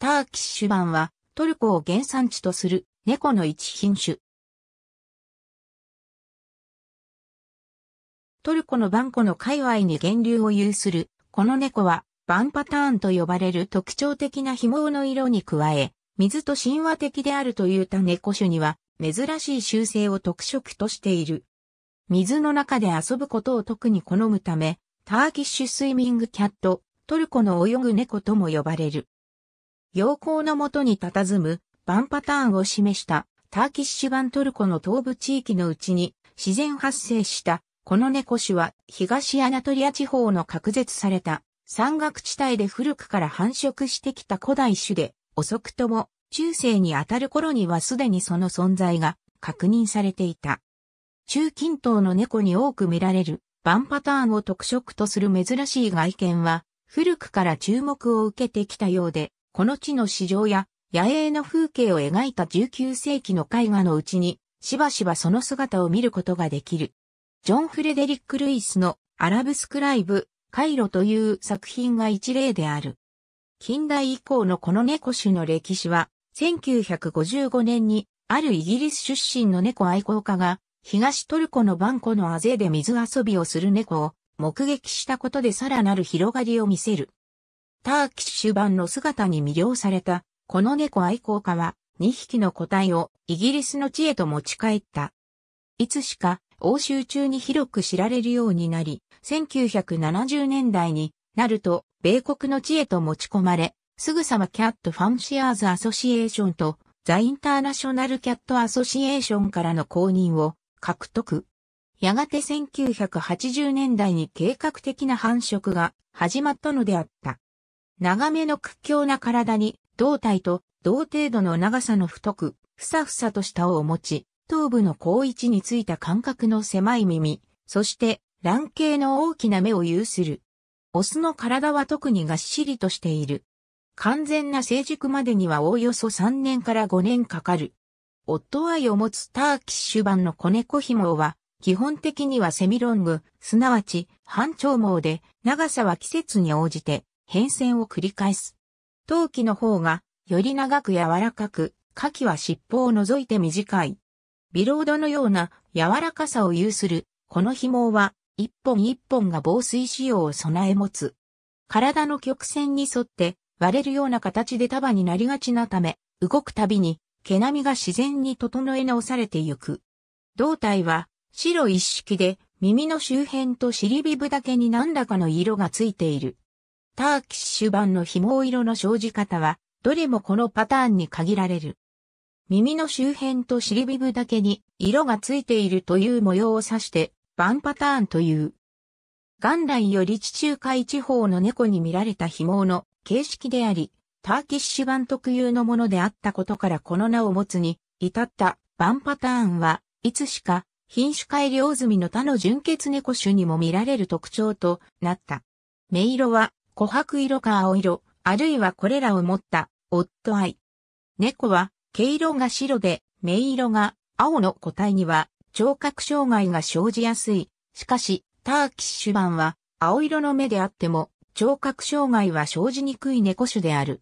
ターキッシュ版はトルコを原産地とする猫の一品種。トルコのバンコの界隈に源流を有する、この猫はバンパターンと呼ばれる特徴的な紐の色に加え、水と神話的であるという他猫種には珍しい習性を特色としている。水の中で遊ぶことを特に好むため、ターキッシュスイミングキャット、トルコの泳ぐ猫とも呼ばれる。陽光のもとに佇む、バンパターンを示したターキッシュントルコの東部地域のうちに自然発生したこの猫種は東アナトリア地方の隔絶された山岳地帯で古くから繁殖してきた古代種で遅くとも中世にあたる頃にはすでにその存在が確認されていた。中近東の猫に多く見られるバンパターンを特色とする珍しい外見は古くから注目を受けてきたようでこの地の市場や野営の風景を描いた19世紀の絵画のうちに、しばしばその姿を見ることができる。ジョン・フレデリック・ルイスのアラブスクライブ、カイロという作品が一例である。近代以降のこの猫種の歴史は、1955年に、あるイギリス出身の猫愛好家が、東トルコのバンコのアゼで水遊びをする猫を目撃したことでさらなる広がりを見せる。ターキッシュ版の姿に魅了された、この猫愛好家は、2匹の個体をイギリスの地へと持ち帰った。いつしか欧州中に広く知られるようになり、1970年代になると、米国の地へと持ち込まれ、すぐさまキャットファンシアーズアソシエーションとザ・インターナショナルキャットアソシエーションからの公認を獲得。やがて1980年代に計画的な繁殖が始まったのであった。長めの屈強な体に、胴体と同程度の長さの太く、ふさふさとした尾を持ち、頭部の高位置についた間隔の狭い耳、そして卵形の大きな目を有する。オスの体は特にがっしりとしている。完全な成熟までにはおおよそ3年から5年かかる。オットイを持つターキッシュ版の子猫紐は、基本的にはセミロング、すなわち半長毛で、長さは季節に応じて変遷を繰り返す。陶器の方が、より長く柔らかく、下蠣は尻尾を除いて短い。ビロードのような柔らかさを有する、この紐は、一本一本が防水仕様を備え持つ。体の曲線に沿って割れるような形で束になりがちなため、動くたびに毛並みが自然に整え直されてゆく。胴体は白一式で耳の周辺と尻尾部だけに何らかの色がついている。ターキッシュ版の紐色の生じ方は、どれもこのパターンに限られる。耳の周辺と尻ビ部だけに色がついているという模様を指して、バンパターンという。元来より地中海地方の猫に見られた紐の形式であり、ターキッシュ版特有のものであったことからこの名を持つに、至ったバンパターンは、いつしか品種改良済みの他の純血猫種にも見られる特徴となった。目色は琥珀色か青色、あるいはこれらを持った、オットアイ。猫は、毛色が白で、目色が青の個体には、聴覚障害が生じやすい。しかし、ターキッシュ版は、青色の目であっても、聴覚障害は生じにくい猫種である。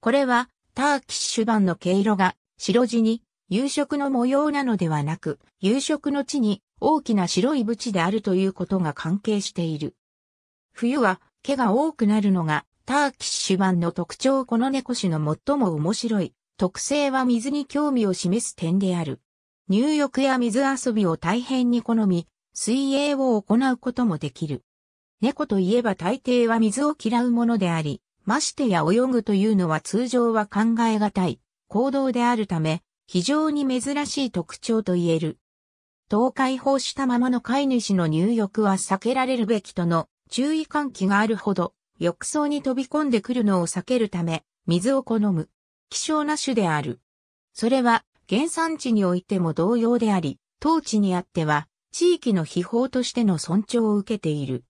これは、ターキッシュ版の毛色が、白地に、夕食の模様なのではなく、夕食の地に大きな白い縁であるということが関係している。冬は毛が多くなるのがターキッシュ版の特徴この猫種の最も面白い特性は水に興味を示す点である。入浴や水遊びを大変に好み、水泳を行うこともできる。猫といえば大抵は水を嫌うものであり、ましてや泳ぐというのは通常は考えがたい行動であるため、非常に珍しい特徴と言える。等解放したままの飼い主の入浴は避けられるべきとの注意喚起があるほど、浴槽に飛び込んでくるのを避けるため、水を好む、希少な種である。それは、原産地においても同様であり、当地にあっては、地域の秘宝としての尊重を受けている。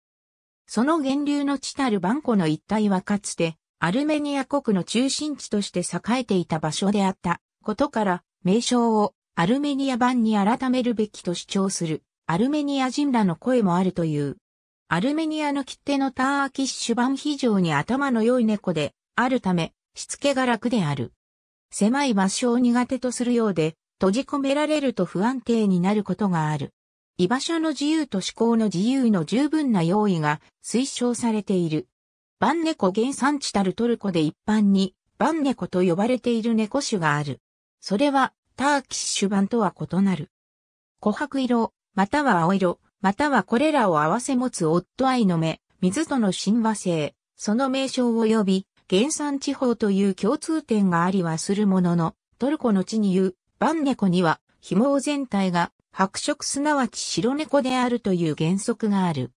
その源流の地たるバンコの一帯はかつて、アルメニア国の中心地として栄えていた場所であったことから、名称をアルメニア版に改めるべきと主張するアルメニア人らの声もあるという。アルメニアの切手のターキッシュ版非常に頭の良い猫であるため、しつけが楽である。狭い場所を苦手とするようで、閉じ込められると不安定になることがある。居場所の自由と思考の自由の十分な用意が推奨されている。バンネコ原産地たるトルコで一般にバンネコと呼ばれている猫種がある。それはターキッシュ版とは異なる。琥珀色、または青色、またはこれらを合わせ持つ夫愛の目、水との親和性、その名称を呼び、原産地方という共通点がありはするものの、トルコの地に言う、バンネコには、紐全体が白色すなわち白猫であるという原則がある。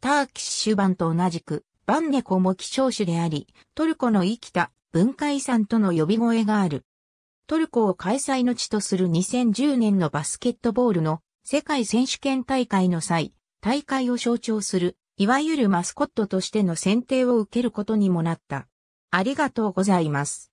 ターキッシュ版と同じく、バンネコも希少種であり、トルコの生きた文化遺産との呼び声がある。トルコを開催の地とする2010年のバスケットボールの世界選手権大会の際、大会を象徴する、いわゆるマスコットとしての選定を受けることにもなった。ありがとうございます。